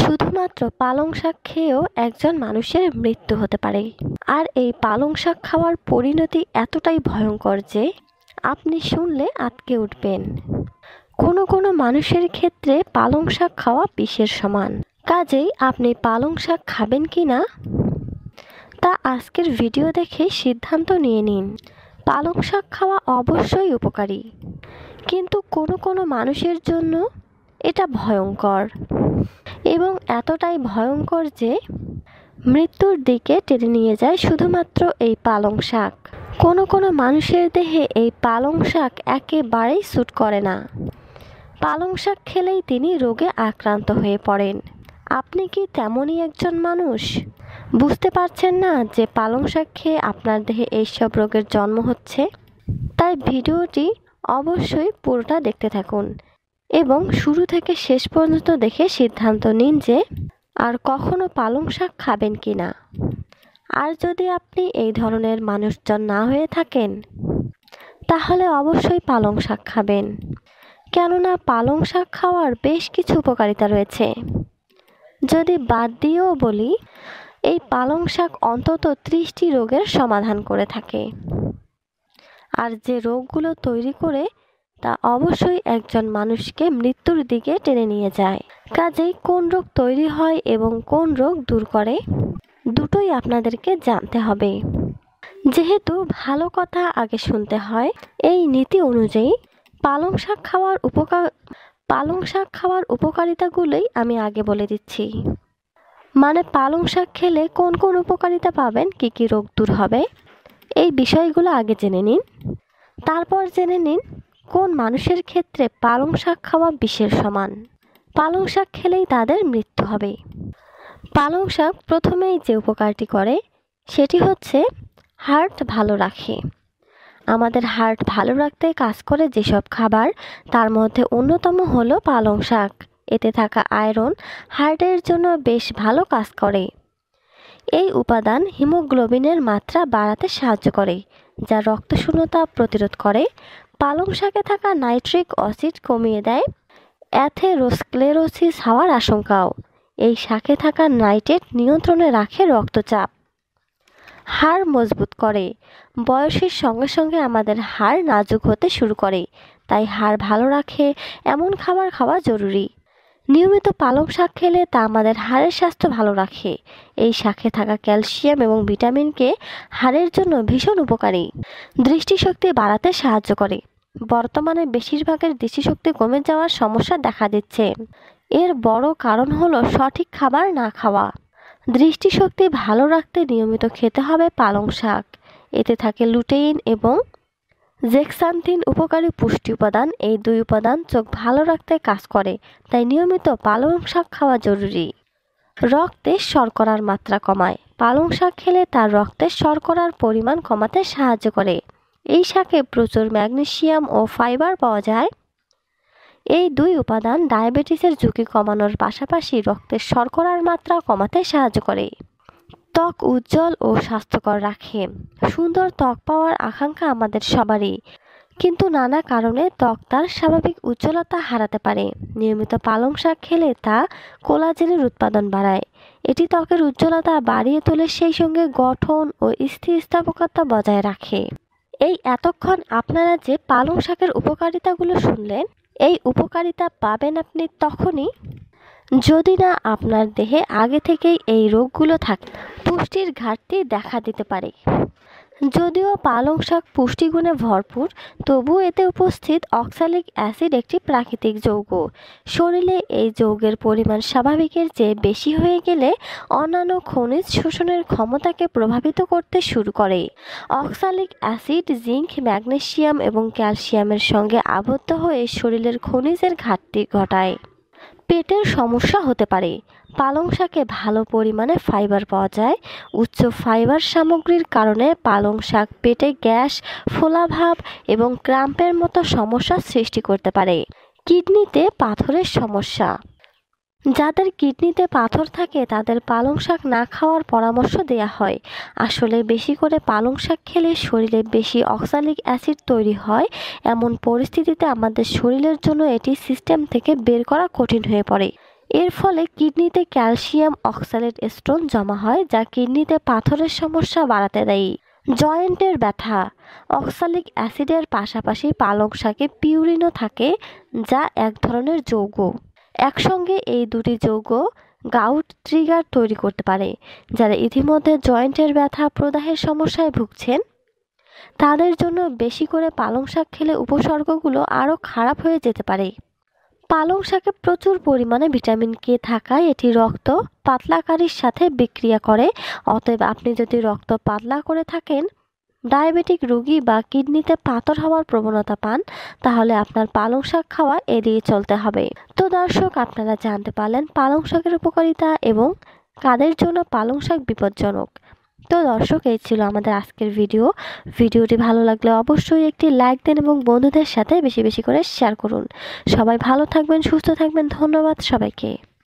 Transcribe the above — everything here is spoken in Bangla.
শুধুমাত্র পালং শাক খেয়েও একজন মানুষের মৃত্যু হতে পারে আর এই পালং শাক খাওয়ার পরিণতি এতটাই ভয়ঙ্কর যে আপনি শুনলে আটকে উঠবেন কোনো কোনো মানুষের ক্ষেত্রে পালং শাক খাওয়া বিষের সমান কাজেই আপনি পালং শাক খাবেন কি না তা আজকের ভিডিও দেখে সিদ্ধান্ত নিয়ে নিন পালং শাক খাওয়া অবশ্যই উপকারী কিন্তু কোনো কোনো মানুষের জন্য এটা ভয়ঙ্কর এবং এতটাই ভয়ঙ্কর যে মৃত্যুর দিকে টেনে নিয়ে যায় শুধুমাত্র এই পালং শাক কোনো কোনো মানুষের দেহে এই পালং শাক একেবারেই স্যুট করে না পালং শাক খেলেই তিনি রোগে আক্রান্ত হয়ে পড়েন আপনি কি তেমনই একজন মানুষ বুঝতে পারছেন না যে পালং শাক খেয়ে আপনার দেহে এইসব রোগের জন্ম হচ্ছে তাই ভিডিওটি অবশ্যই পুরোটা দেখতে থাকুন এবং শুরু থেকে শেষ পর্যন্ত দেখে সিদ্ধান্ত নিন যে আর কখনো পালং শাক খাবেন কি না আর যদি আপনি এই ধরনের মানুষজন না হয়ে থাকেন তাহলে অবশ্যই পালং শাক খাবেন কেননা পালং শাক খাওয়ার বেশ কিছু উপকারিতা রয়েছে যদি বাদ দিয়েও বলি এই পালং শাক অন্তত ত্রিশটি রোগের সমাধান করে থাকে আর যে রোগগুলো তৈরি করে তা অবশ্যই একজন মানুষকে মৃত্যুর দিকে টেনে নিয়ে যায় কাজেই কোন রোগ তৈরি হয় এবং কোন রোগ দূর করে দুটোই আপনাদেরকে জানতে হবে যেহেতু ভালো কথা আগে শুনতে হয় এই নীতি অনুযায়ী পালং শাক খাওয়ার উপকার পালং শাক খাওয়ার উপকারিতাগুলোই আমি আগে বলে দিচ্ছি মানে পালং শাক খেলে কোন কোন উপকারিতা পাবেন কি কি রোগ দূর হবে এই বিষয়গুলো আগে জেনে নিন তারপর জেনে নিন কোন মানুষের ক্ষেত্রে পালং শাক খাওয়া বিষের সমান পালং শাক খেলেই তাদের মৃত্যু হবে পালং শাক প্রথমেই যে উপকারটি করে সেটি হচ্ছে হার্ট ভালো রাখে আমাদের হার্ট ভালো রাখতে কাজ করে যেসব খাবার তার মধ্যে অন্যতম হলো পালং শাক এতে থাকা আয়রন হার্টের জন্য বেশ ভালো কাজ করে এই উপাদান হিমোগ্লোবিনের মাত্রা বাড়াতে সাহায্য করে যা রক্তশূন্যতা প্রতিরোধ করে পালং শাকে থাকা নাইট্রিক অ্যাসিড কমিয়ে দেয় অ্যাথেরোস্ক্লেরোসিস হওয়ার আশঙ্কাও এই শাকে থাকা নাইট্রেট নিয়ন্ত্রণে রাখে রক্তচাপ হাড় মজবুত করে বয়সের সঙ্গে সঙ্গে আমাদের হাড় নাজুক হতে শুরু করে তাই হাড় ভালো রাখে এমন খাবার খাওয়া জরুরি নিয়মিত পালং শাক খেলে তা আমাদের হাড়ের স্বাস্থ্য ভালো রাখে এই শাকে থাকা ক্যালসিয়াম এবং ভিটামিনকে হাড়ের জন্য ভীষণ উপকারী দৃষ্টিশক্তি বাড়াতে সাহায্য করে বর্তমানে বেশিরভাগের দৃষ্টিশক্তি কমে যাওয়ার সমস্যা দেখা দিচ্ছে এর বড় কারণ হলো সঠিক খাবার না খাওয়া দৃষ্টিশক্তি ভালো রাখতে নিয়মিত খেতে হবে পালং শাক এতে থাকে লুটেইন এবং জেক্সান্থিন উপকারী পুষ্টি উপাদান এই দুই উপাদান চোখ ভালো রাখতে কাজ করে তাই নিয়মিত পালং শাক খাওয়া জরুরি রক্তে শর্করার মাত্রা কমায় পালং শাক খেলে তার রক্তে শর্করার পরিমাণ কমাতে সাহায্য করে এই শাকে প্রচুর ম্যাগনেশিয়াম ও ফাইবার পাওয়া যায় এই দুই উপাদান ডায়াবেটিসের ঝুঁকি কমানোর পাশাপাশি রক্তের শর্করার মাত্রা কমাতে সাহায্য করে ত্বক উজ্জ্বল ও স্বাস্থ্যকর রাখে সুন্দর ত্বক পাওয়ার আকাঙ্ক্ষা আমাদের সবারই কিন্তু নানা কারণে ত্বক তার স্বাভাবিক উজ্জ্বলতা হারাতে পারে নিয়মিত পালং শাক খেলে তা কোলাজেনের উৎপাদন বাড়ায় এটি ত্বকের উজ্জ্বলতা বাড়িয়ে তোলে সেই সঙ্গে গঠন ও স্থিতিস্থাপকতা বজায় রাখে এই এতক্ষণ আপনারা যে পালং শাকের উপকারিতাগুলো শুনলেন এই উপকারিতা পাবেন আপনি তখনই যদি না আপনার দেহে আগে থেকেই এই রোগগুলো থাকে পুষ্টির ঘাটতি দেখা দিতে পারে যদিও পালং শাক পুষ্টিগুণে ভরপুর তবু এতে উপস্থিত অক্সালিক অ্যাসিড একটি প্রাকৃতিক যৌগ শরীরে এই যৌগের পরিমাণ স্বাভাবিকের চেয়ে বেশি হয়ে গেলে অন্যান্য খনিজ শোষণের ক্ষমতাকে প্রভাবিত করতে শুরু করে অক্সালিক অ্যাসিড জিঙ্ক ম্যাগনেসিয়াম এবং ক্যালসিয়ামের সঙ্গে আবদ্ধ হয়ে শরীরের খনিজের ঘাটতি ঘটায় পেটের সমস্যা হতে পারে পালং শাকে ভালো পরিমাণে ফাইবার পাওয়া যায় উচ্চ ফাইবার সামগ্রীর কারণে পালং শাক পেটে গ্যাস ফোলাভাব এবং ক্রাম্পের মতো সমস্যার সৃষ্টি করতে পারে কিডনিতে পাথরের সমস্যা যাদের কিডনিতে পাথর থাকে তাদের পালং শাক না খাওয়ার পরামর্শ দেয়া হয় আসলে বেশি করে পালং শাক খেলে শরীরে বেশি অক্সালিক অ্যাসিড তৈরি হয় এমন পরিস্থিতিতে আমাদের শরীরের জন্য এটি সিস্টেম থেকে বের করা কঠিন হয়ে পড়ে এর ফলে কিডনিতে ক্যালসিয়াম অক্সালেট স্টোন জমা হয় যা কিডনিতে পাথরের সমস্যা বাড়াতে দেয় জয়েন্টের ব্যথা অক্সালিক অ্যাসিডের পাশাপাশি পালং শাকে পিউরিনও থাকে যা এক ধরনের যৌগ একসঙ্গে এই দুটি যৌগ গাউট ট্রিগার তৈরি করতে পারে যারা ইতিমধ্যে জয়েন্টের ব্যথা প্রদাহের সমস্যায় ভুগছেন তাদের জন্য বেশি করে পালং শাক খেলে উপসর্গগুলো আরও খারাপ হয়ে যেতে পারে পালং শাকে প্রচুর পরিমাণে ভিটামিন কে থাকায় এটি রক্ত পাতলাকারীর সাথে বিক্রিয়া করে অতএব আপনি যদি রক্ত পাতলা করে থাকেন ডায়াবেটিক রোগী বা কিডনিতে পাথর হওয়ার প্রবণতা পান তাহলে আপনার পালং শাক খাওয়া এড়িয়ে চলতে হবে তো দর্শক আপনারা জানতে পারলেন পালং শাকের উপকারিতা এবং কাদের জন্য পালং শাক বিপজ্জনক তো দর্শক এই ছিল আমাদের আজকের ভিডিও ভিডিওটি ভালো লাগলে অবশ্যই একটি লাইক দেন এবং বন্ধুদের সাথে বেশি বেশি করে শেয়ার করুন সবাই ভালো থাকবেন সুস্থ থাকবেন ধন্যবাদ সবাইকে